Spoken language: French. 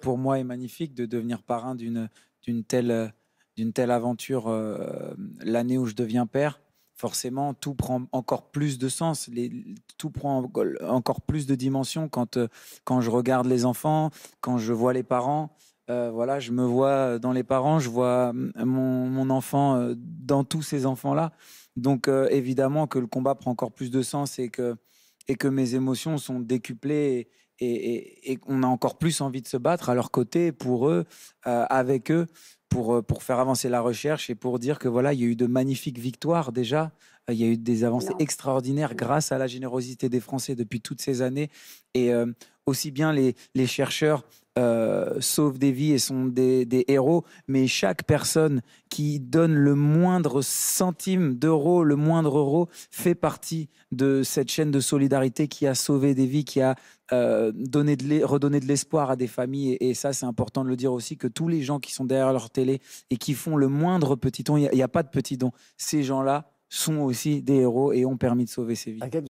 pour moi est magnifique de devenir parrain d'une telle telle aventure euh, l'année où je deviens père. Forcément, tout prend encore plus de sens, les, tout prend encore plus de dimension quand, euh, quand je regarde les enfants, quand je vois les parents. Euh, voilà, je me vois dans les parents, je vois mon, mon enfant dans tous ces enfants-là. Donc évidemment que le combat prend encore plus de sens et que et que mes émotions sont décuplées et, qu'on a encore plus envie de se battre à leur côté, pour eux, euh, avec eux, pour, euh, pour faire avancer la recherche et pour dire que voilà, il y a eu de magnifiques victoires déjà il y a eu des avancées extraordinaires grâce à la générosité des Français depuis toutes ces années. Et euh, aussi bien les, chercheurs euh, sauvent des vies et sont des, héros, mais chaque personne qui donne le moindre centime d'euro, le moindre euro, fait partie de cette chaîne de solidarité qui a sauvé des vies, qui a euh, donné de redonné de l'espoir à des familles. Et, ça, c'est important de le dire aussi, que tous les gens qui sont derrière leur télé et qui font le moindre petit don, il n'y a, pas de petit don, ces gens-là sont aussi des héros et ont permis de sauver ces vies.